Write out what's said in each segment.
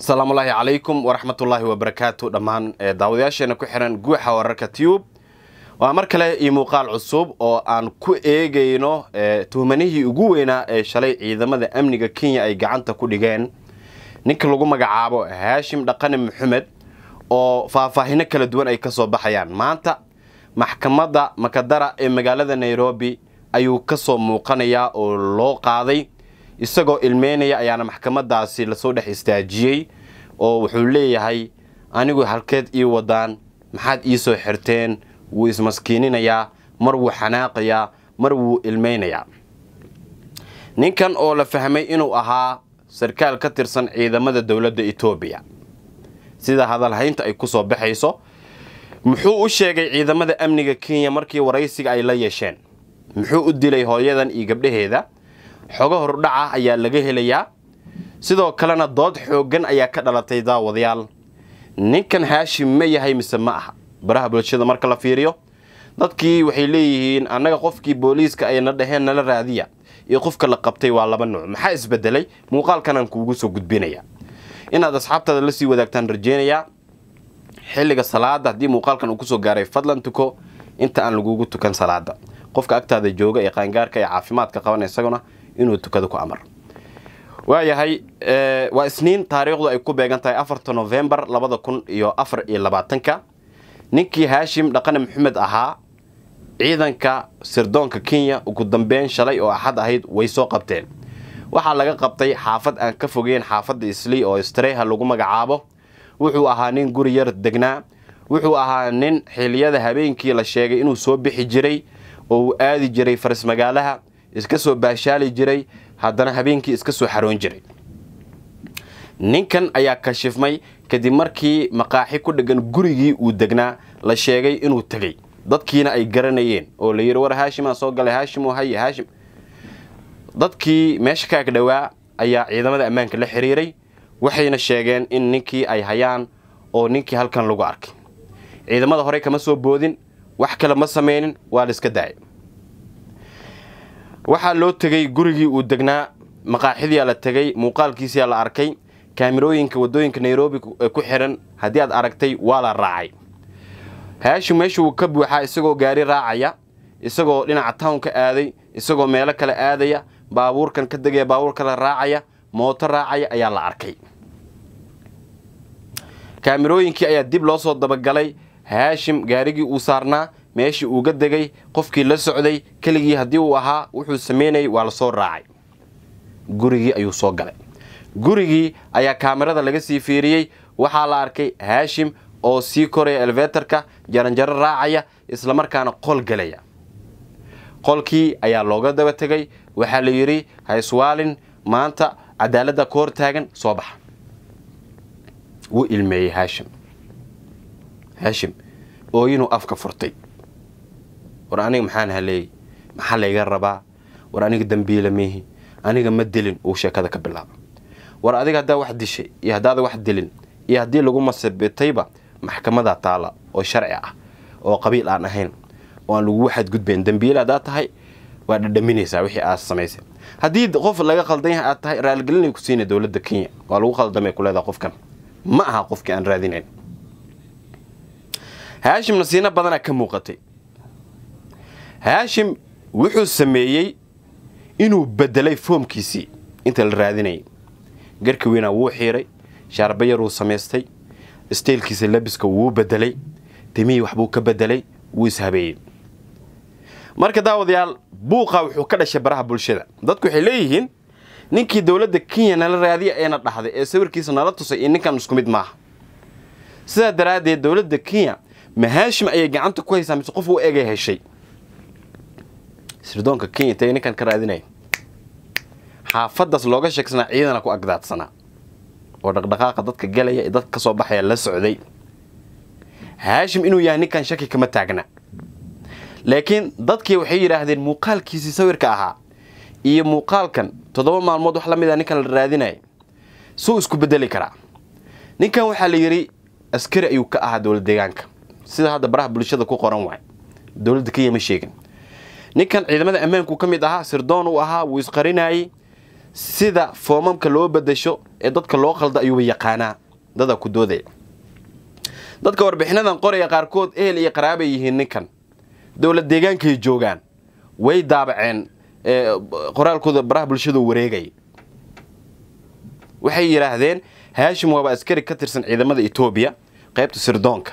asalaamu ullaahi calaykum waraxmatullaahi wabarakaatu dhammaan eh, daawadayaasheena ku xihan guuxa wararka tiyub waa mar kale iyo muuqaal cusub oo aan ku eegayno eh, tuhmanihii ugu weynaa ee shalay ciidamada amniga kenya ay gacanta ku dhigeen ninka lagu magacaabo haashim dhaqane maxamed oo faahfaahino kala duwan ay ka soo baxayaan maanta maxkamadda makadara ee magaalada nairobi ayuu ka soo muuqanayaa oo loo qaaday isagoo ilmeynaya ayaana maxkamadaasi lasoo dhex istaajiyey oo wuxuu leeyahay anigu halkeed ii wadaan maxaad ii soo xirteen wuu ismaskiininayaa mar wuu xanaaqayaa mar wuu ilmeynayaa ninkan oo la fahmay inuu ahaa sarkaal ka tirsan ciidamada dowladda etoobiya sida hadalhaynta ay ku soo baxayso muxuu u sheegay ciidamada amniga kenya markii waraysiga ay la yeesheen muxuu u dilay hooyadan iyo gabdhaheeda xogo hordhaca ayaa laga helayaa sidoo kalena dood xooggan ayaa ka dhalatay daawadayaal ninkan haashim ma yahay mise ma aha baraha bulshada marka la fiiriyo dadkii waxay leeyihiin annaga qofkii booliiska ayna dhaheen nala raadiya iyo qofka la qabtay waa laba nuuc maxaa isbedelay muuqaalkanaan kuugu soo gudbinaya inaad asxaabtaada la sii wadaagtaan rajeynayaa xilliga salaada haddii muuqaalkan uu kusoo gaaray fadlan tuko inta aan lagugu tukan salaada qofka agtaada jooga ee qaangaarka ee caafimaadka qaban isaguna inuu tukado ku amar waayahay waa isniin taariikhdu ay ku beegan tahay afarta novembar labada kun iyo afar iyo labaatanka ninkii haashim dhaqane maxamed ahaa ciidanka sirdoonka kenya ugu dambeyn shalay oo axad ahayd way soo qabteen waxaa laga qabtay xaafad aan ka fogeyn xaafadda islii oo istreeha lagu magacaabo wuxuu ahaa nin guri yar degnaa wuxuu ahaa nin xiliyada habeenkii la sheegay inuu soo bixi jiray oo uu aadi jiray faris magaalaha iska soo baashaali jiray haddana habeenkii iska soo xaroon jiray ninkan ayaa kashifmay kadib markii maqaaxi ku dhegan gurigii uu degnaa la sheegay inuu tegey dadkiina ay garanayeen oo la yidhi war haashimaa soo galay haashimo haye haashim dadkii meesha ka ag dhowaa ayaa ciidamada ammaanka la xiriiray waxayna sheegeen in ninkii ay hayaan oo ninkii halkan lagu arkay ciidamada horey kama soo boodin wax kale ma samaynin waa la iska daayay waxaa loo tegey gurigii uu degnaa maqaaxidiyaa la tegey muuqaalkiisiyaa la arkay kaamirooyinka waddooyinka nairobi ku eh, xidhan haddii aad aragtay waa la raacay haashu meeshuu ka buuxaa isagoo gaari raacaya isagoo dhinaca town ka aaday isagoo meelo kale aadaya baabuurkan ka degaya baabuur kale raacaya mooto raacaya ayaa la arkay kaamirooyinkii ayaa dib loo soo dabagalay haashim gaarigii uu saarnaa meeshii uuga degay qofkii la socday keligii haddii uu ahaa wuxuu sameynayay waa la soo raacay gurigii ayuu soo galay gurigii ayaa kaamirada laga sii fiiriyey waxaa la arkay haashim oo sii koraya elevetarka jaranjaro raacaya islamarkaana qol gelaya qolkii ayaa looga daba tegay waxaa la yidhi hayswaalin maanta cadaaladda ka hor taagan soo baxa wuu ilmeeyey haashim haashim ooyinuu afka furtay war aniga maxaan haleeyey maxaa layga rabaa war aniga dambiila miihi aniga ma dilin uu sheekada ka bilaaba war adiga haddaa wax dishay iyo haddaada wax dilin iyo haddii lagu masabitayba maxkamadaa taala oo sharci ah oo qabiil aan ahayn oo aan lagugu xadgudbayn dambiil haddaad tahay waa dhadhaminaysaa wixii aad samaysay haddii qof laga qaldan yahay aad tahay raaligelin ku siina dowladda kenya waa lagu qaldamay kuleedaha qofkan ma aha qofkii aan raadinayn haashimna siina badanaa ka muuqatay haashim wuxuu sameeyey inuu bedelay foomkiisii inta la raadinayay garka weynaa wuu xiiray shaarbayaruu samaystay istaylkiisa labiska wuu bedelay timihii waxbuu ka bedelay wuu ishabeeyey marka daawadayaal buuqa wuxuu ka dhashay baraha bulshada dadku waxay leeyihiin ninkii dowladda kenya nala raadiya eena dhahday ee sawirkiisa nala tusay iyo ninkan isku mid maaha sidaa daraaddeed dowladda kenya mahaashim ayay gacanta ku haysaa mise qof uu egay heshay sirdoonka kenya tae ninkaan ka raadinay xaafadaas looga sheegsanaa ciidana ku agdaadsanaa oo dhaqdhaqaaqa dadka galaya ee dadka kasoo baxaya la socday haashim inuu yahay ninkan shaki kama taagna laakiin dadkii waxay yidhaahdeen muuqaalkiisii sawirka ahaa iyo muuqaalkan toddoba maalmood wax la mid a ah ninkan la raadinaya suu isku bedeli karaa ninkan waxaa la yidhi askari ayuu ka ahaa dowlad deegaanka sida hadda baraha bulshada ku qoran waay dowladda kenya ma sheegin ninkan ciidamada ammaanku ka mid ahaa sirdoon uu ahaa wuu isqarinayey sida foomamka loo badasho ee dadka loo qalda ayuuba yaqaanaa dada ku dooday dadka warbixinadan qoraya qaarkood ehel iyo qaraabay yihiin ninkan dowlad deegaankay joogaan way daabaceen qoraalkooda baraha bulshadoo wareegay waxay yidhaahdeen haashim waaba askari ka tirsan ciidamada etoobiya qaybta sirdoonka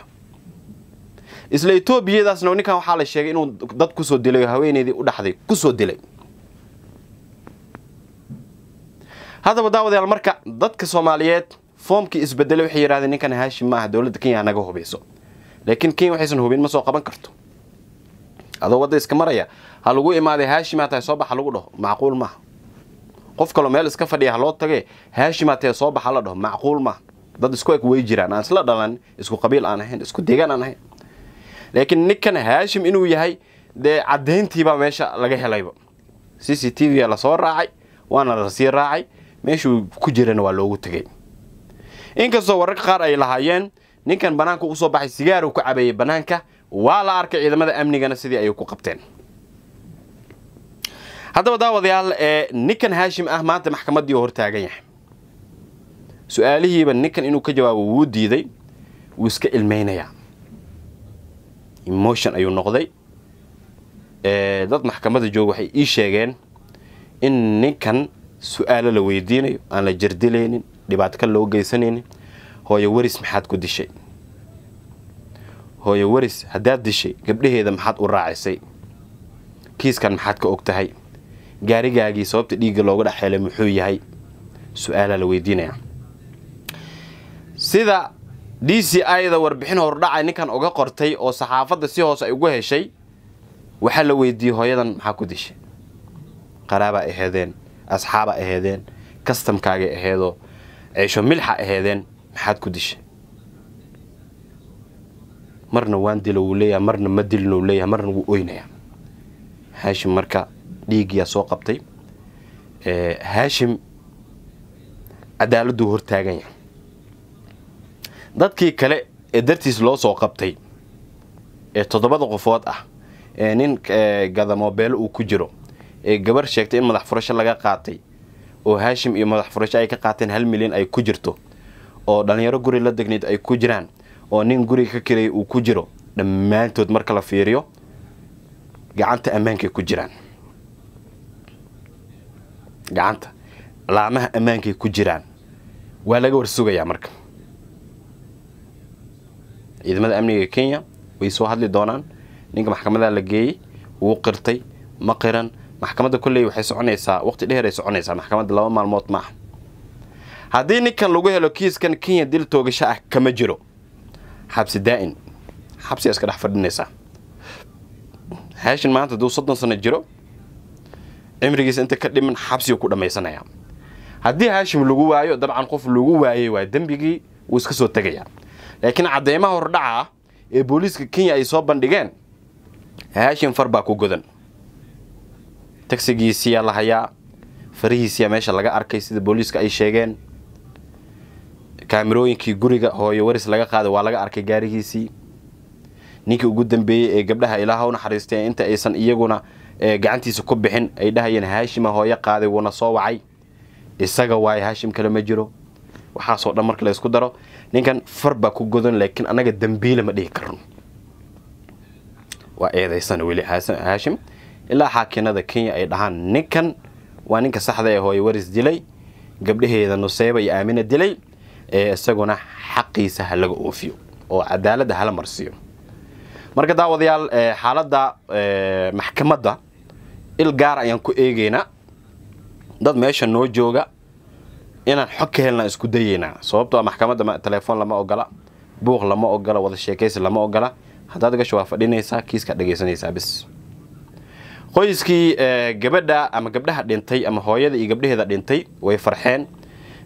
isla etoobiyadaasna ninkan waxaa la sheegay inuu dad kusoo dilay oo u dhaxday kusoo dilay haddaba daawadayaal marka dadka soomaaliyeed foomkii isbedelay waxay yidhahdeen ninkan haashim ma dowladda kenya hanaga hubayso laakiin kenya waxaysan hubin ma soo qaban karto adoo wadda iska maraya ha lagu imaaday haashimaa tahay soo baxa lagu dhaho macquul maaha qof kaloo meel iska fadhiya ha loo tage haashimaa tahay soo baxa la dhaho macquul maaha dad isku eg way jiraan aan isla dhalan isku qabiil aan ahayn isku deegaan aan ahayn laakiin ninkan haashim inuu yahay dee caddayntiiba meesha laga helayba c c t v lasoo raacay waana lasii raacay meeshuu ku jirana waa loogu tegay inkastoo wararka qaar ay lahaayeen ninkan bannaanka usoo baxay sigaar uu ku cabeeyey bannaanka waa la arkay ciidamada amnigana sidii ay ku qabteen haddaba daawadayaal ee ninkan haashim ah maanta maxkamaddii oo hortaagan yahay su-aalihiiba ninkan inuu ka jawaabo wuu diiday wuu iska ilmaynayaa emotion ayuu noqday eh, dad maxkamada jooga waxay ii sheegeen in ninkan su-aalo la weydiinayo aan la jardilaynin dhibaato loo geysanaynin hooyo waris maxaad ku dishay hooyo waris haddaad dishay gabdhaheeda maxaad u raacisay kiiskan maxaad ka og tahay gaarigaagii sababta dhiigga looga dhexeelay muxuu yahay su-aalaa la weydiinaya sida d c i da warbixin hordhacay ninkan uga qortay oo saxaafadda si hoos ay ugu heshay waxaa la weydiiyey hooyadan maxaa ku dishay qaraaba aheedeen asxaaba aheedeen kastamkaagay aheedoo ciisho milxa aheedeen maxaad ku dishay marna waan dilo wuu leeyahay marna ma dilin uu leeyahay marna wuu oynayaa haashim marka dhiiggiyaa soo qabtay haashim cadaaladuu hortaagan yahay dadkii kale ee dartiis loo soo qabtay ee toddobada qofood ah ee nin gadamoobeelo uu ku jiro ee gabar sheegtay in madax furasho laga qaatay oo haashim iyo madax furasho ay ka qaateen hal milyan ay ku jirto oo dhallinyaro guri la degnayd ay ku jiraan oo nin guriga ka kiraya uu ku jiro dhammaantood marka la fiiriyo gacanta ammaankay ku jiraan gacanta laamaha ammaankay ku jiraan waa laga warsugayaa marka ciidamada amniga kenya way soo hadli doonaan ninka maxkamada la geeyey wuu qirtay ma qiran maxkamadda kolley waxay soconaysaa waqti dheer ay soconaysaa maxkamadda laba maalmood maaha haddii ninkan lagu helo kiiskan kenya dil toogasho ah kama jiro xabsi daa'in xabsigaa iska dhex fadhinaysaa haashin maanta hadduu soddon sano jiro cimrigiisa inta ka dhiman xabsigu ku dhammaysanayaa haddii haashim lagu waayo dabcan qof lagu waayey waa dembigii wuu iska soo tegayaa laakiin cadeymaha hordhaca ah ee booliiska kenya ay soo bandhigeen haashin far baa ku godan tagsigiisiyaa lahayaa hayaa farihiisiyaa meesha laga arkay sida booliiska ay sheegeen kaamirooyinkii guriga hooyo waris laga qaaday waa laga arkay gaarigiisii ninkii ugu dambeeyey ee gabdhaha ilaaha u naxariisteen inta aysan iyaguna gacantiisa ku bixin ay dhahayeen haashima hooyo qaaday wuuna soo wacay isaga waayo haashim kale ma jiro waxaasoo dhan marka laysku daro ninkan far baa ku godan laakiin annaga dambiila ma dhihi karno waa eedaysan weli hashim ilaa xaakinada kenya ay dhahaan ninkan waa ninka saxda ee ah hooye waris dilay gabdhaheeda nuseyba iyo aamina dilay ee isaguna xaqiisa ha laga oofiyo oo cadaalada hala marsiiyo marka daawadayaal xaaladda maxkamadda il gaar ayaan ku eegaynaa dad meesha noo jooga inaan xog ka helna isku dayeynaa sababtoo ah maxkamadda telefoon lama ogola buuq lama ogola wada sheekaysi lama ogola haddaad gasho waa fadhinaysaa kiiska dhegaysanaysaa bis qoyskii eh, gabadha ama gabdhaha dhintay ama hooyada iyo gabdhaheeda dhintay way farxeen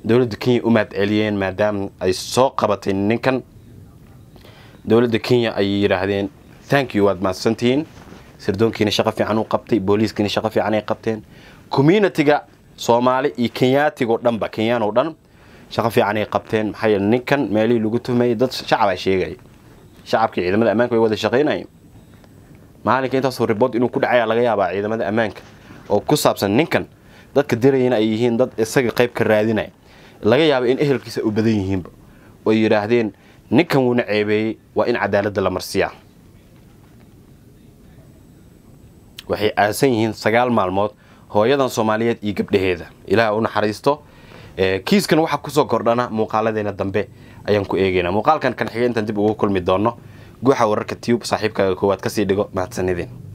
dowladda kenya u celiyeen maadaama ay soo qabatay ninkan dowladda kenya ayay yidhaahdeen thank you waad mahadsantihiin sirdoonkiina shaqo fiican u qabtay booliiskiina shaqo fiican qabteen communitiga soomaali iyo kenyaatigoo dhanba kenyaanoo dhan shaqo fiican ay qabteen maxaa ninkan meelihii lagu tuhmayay dad shacaba sheegay shacabkii ciidamada ammaanka way wada shaqaynayeen maalinka intaasoo ribood inuu ku dhacayaa laga yaabaa ciidamada ammaanka oo ku saabsan ninkan dadka dirayna ay yihiin dad isaga qayb ka raadinaya laga yaaba in ehelkiisa u badan yihiinba oo yidhaahdeen ninkan wuuna ceebeeyey waa in cadaaladda la marsiyaa waxay aasan yihiin sagaal maalmood hooyadan soomaaliyeed iyo gabdhaheeda ilaah u naxariisto eh, kiiskan waxaa kusoo kordhana muuqaaladeena dambe ayaan ku eegaynaa muuqaalkan kan xigay intaan dib ugu kulmi doono guuxa wararka tube saaxiibkaaga koowaad kasii dhigo mahadsanideen